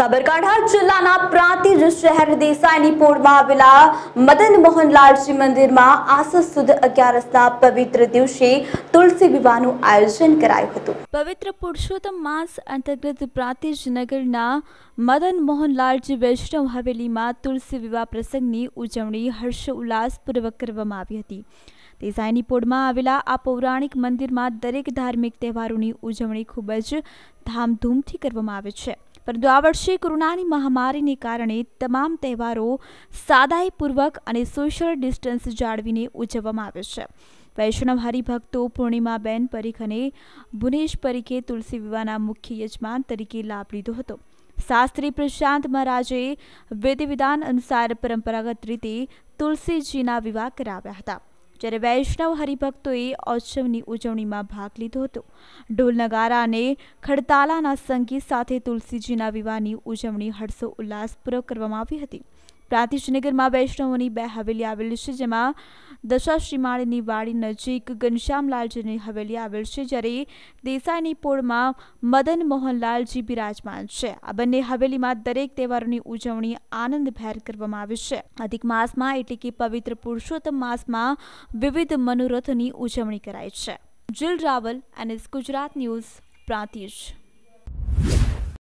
સાબરકાંઠા જિલ્લાના પ્રાંતિજ શહેર દેસાઈની પોળમાં આવેલા મદન મોહનલાલજી મંદિરમાં આસસ સુદ અગિયારસના પવિત્ર દિવસે તુલસી વિવાહનું આયોજન કરાયું હતું પવિત્ર પુરુષોત્તમ માસ અંતર્ગત પ્રાંતિજ નગરના મદન મોહનલાલજી વૈષ્ણવ હવેલીમાં તુલસી વિવાહ પ્રસંગની ઉજવણી હર્ષ હર્ષોલ્લાસપૂર્વક કરવામાં આવી હતી દેસાઈની પોળમાં આવેલા આ પૌરાણિક મંદિરમાં દરેક ધાર્મિક તહેવારોની ઉજવણી ખૂબ જ ધામધૂમથી કરવામાં આવે છે પરંતુ આ વર્ષે કોરોનાની મહામારીને કારણે તમામ તહેવારો સાદાઈપૂર્વક અને સોશિયલ ડિસ્ટન્સ જાળવીને ઉજવવામાં આવે છે વૈષ્ણવ હરિભક્તો પૂર્ણિમાબેન પરીખ અને ભુનેશ પરીખે તુલસી વિવાહના મુખ્ય યજમાન તરીકે લાભ લીધો હતો શાસ્ત્રી પ્રશાંત મહારાજે વિધિ વિધાન અનુસાર પરંપરાગત રીતે તુલસીજીના વિવાહ કરાવ્યા હતા જ્યારે વૈષ્ણવ હરિભક્તોએ ઉત્સવની ઉજવણીમાં ભાગ લીધો હતો ઢોલ નગારા અને ખડતાલાના સંગીત સાથે તુલસીજીના વિવાહની ઉજવણી હર્ષો ઉલ્લાસપૂર્વક કરવામાં આવી હતી પ્રાંતિજનગરમાં વૈષ્ણવોની બે હવેલી આવેલી છે જેમાં દશાશ્રી માળીની વાડી નજીક ઘનશ્યામલાલજીની હવેલી આવેલ છે જ્યારે દેસાઈની પોળમાં મદન મોહનલાલજી બિરાજમાન છે આ બંને હવેલીમાં દરેક તહેવારોની ઉજવણી આનંદભેર કરવામાં આવે છે અધિક માસમાં એટલે કે પવિત્ર પુરુષોત્તમ માસમાં વિવિધ મનોરથની ઉજવણી કરાય છે જીલ રાવલ એનએસ ગુજરાત ન્યૂઝ પ્રાંતિજ